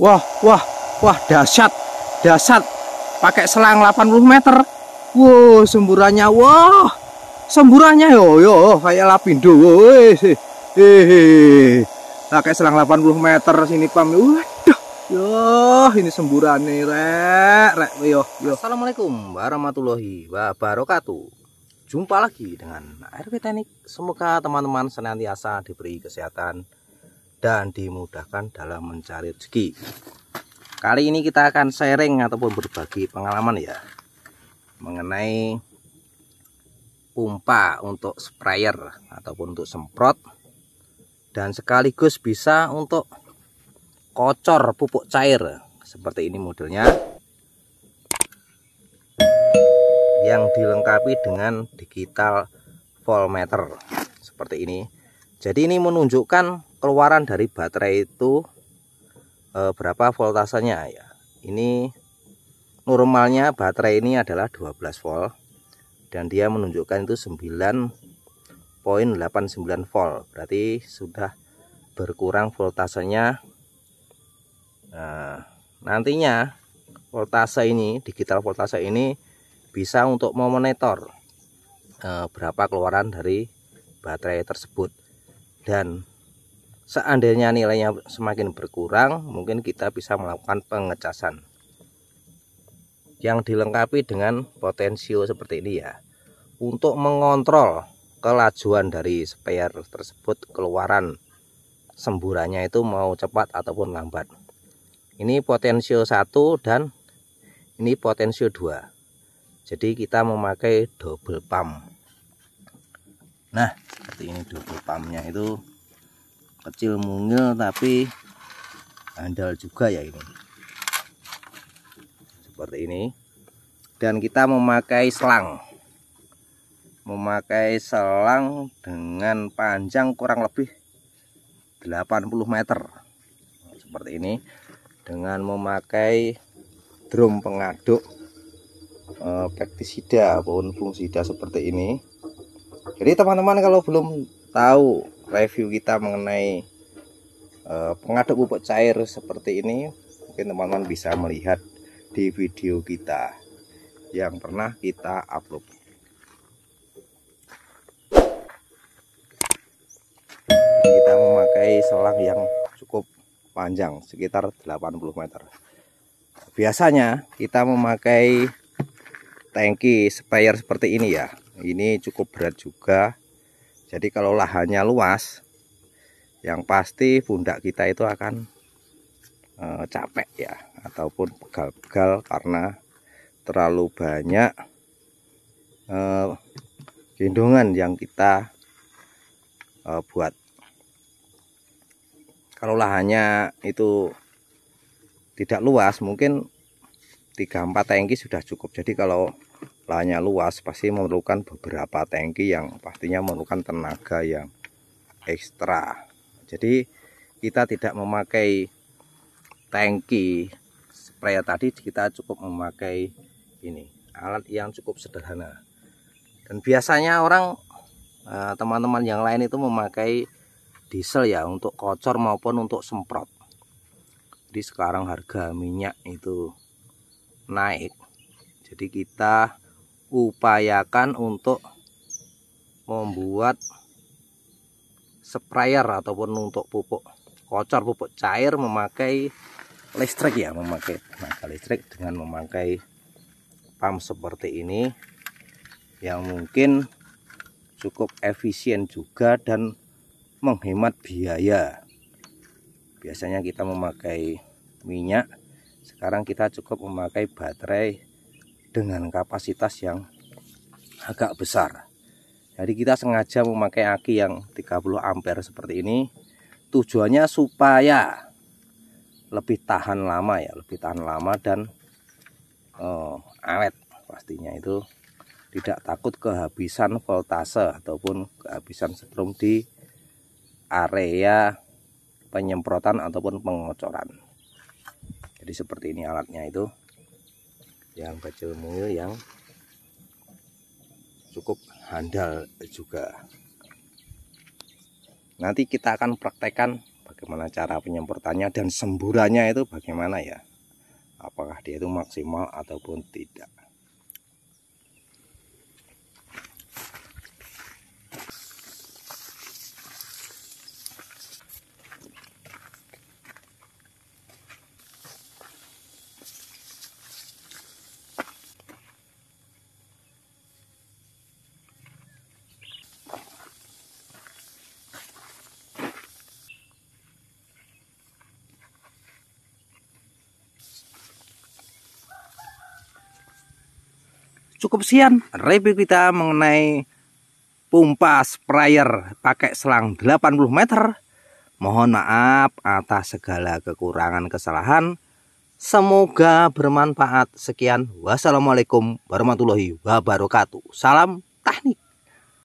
Wah, wah, wah dahsyat, dahsyat. Pakai selang 80 meter. Wow, semburannya, wah, semburannya yo yo kayak lapindo. Woi, hehe. Pakai selang 80 meter sini pam. Waduh, yo ini semburannya, rek, rek yo yo. Assalamualaikum warahmatullahi wabarakatuh. Jumpa lagi dengan RP Teknik. Semoga teman-teman senantiasa diberi kesehatan dan dimudahkan dalam mencari rezeki. Kali ini kita akan sharing ataupun berbagi pengalaman ya mengenai pompa untuk sprayer ataupun untuk semprot dan sekaligus bisa untuk kocor pupuk cair seperti ini modelnya yang dilengkapi dengan digital voltmeter seperti ini jadi ini menunjukkan keluaran dari baterai itu e, berapa voltasenya ya ini normalnya baterai ini adalah 12 volt dan dia menunjukkan itu 9.89 volt berarti sudah berkurang voltasenya nah, nantinya voltase ini digital voltase ini bisa untuk memonitor e, berapa keluaran dari baterai tersebut dan seandainya nilainya semakin berkurang mungkin kita bisa melakukan pengecasan yang dilengkapi dengan potensio seperti ini ya untuk mengontrol kelajuan dari spare tersebut keluaran semburannya itu mau cepat ataupun lambat ini potensio 1 dan ini potensio 2 jadi kita memakai double pump nah seperti ini double pumpnya itu kecil mungil tapi andal juga ya ini seperti ini dan kita memakai selang memakai selang dengan panjang kurang lebih 80 meter seperti ini dengan memakai drum pengaduk eh, pestisida, pohon fungsida seperti ini jadi teman-teman kalau belum tahu review kita mengenai uh, pengaduk pupuk cair seperti ini, mungkin teman-teman bisa melihat di video kita yang pernah kita upload. Kita memakai selang yang cukup panjang, sekitar 80 meter. Biasanya kita memakai tangki sprayer seperti ini ya, ini cukup berat juga jadi kalau lahannya luas yang pasti pundak kita itu akan e, capek ya ataupun pegal-pegal karena terlalu banyak e, gendongan yang kita e, buat kalau lahannya itu tidak luas mungkin 3-4 tangki sudah cukup jadi kalau lahannya luas pasti memerlukan beberapa tangki yang pastinya memerlukan tenaga yang ekstra jadi kita tidak memakai tangki spray tadi kita cukup memakai ini alat yang cukup sederhana dan biasanya orang eh, teman-teman yang lain itu memakai diesel ya untuk kocor maupun untuk semprot jadi sekarang harga minyak itu naik jadi kita upayakan untuk membuat sprayer ataupun untuk pupuk kocor pupuk cair memakai listrik ya memakai tenaga listrik dengan memakai pump seperti ini yang mungkin cukup efisien juga dan menghemat biaya biasanya kita memakai minyak sekarang kita cukup memakai baterai dengan kapasitas yang agak besar jadi kita sengaja memakai aki yang 30 ampere seperti ini tujuannya supaya lebih tahan lama ya lebih tahan lama dan oh, awet pastinya itu tidak takut kehabisan voltase ataupun kehabisan setrum di area penyemprotan ataupun pengocoran jadi seperti ini alatnya itu yang kecil mungil yang cukup handal juga nanti kita akan praktekkan bagaimana cara penyemprotannya dan semburannya itu bagaimana ya apakah dia itu maksimal ataupun tidak cukup sekian review kita mengenai pompa sprayer pakai selang 80 meter. Mohon maaf atas segala kekurangan kesalahan. Semoga bermanfaat. Sekian, wassalamualaikum warahmatullahi wabarakatuh. Salam teknik.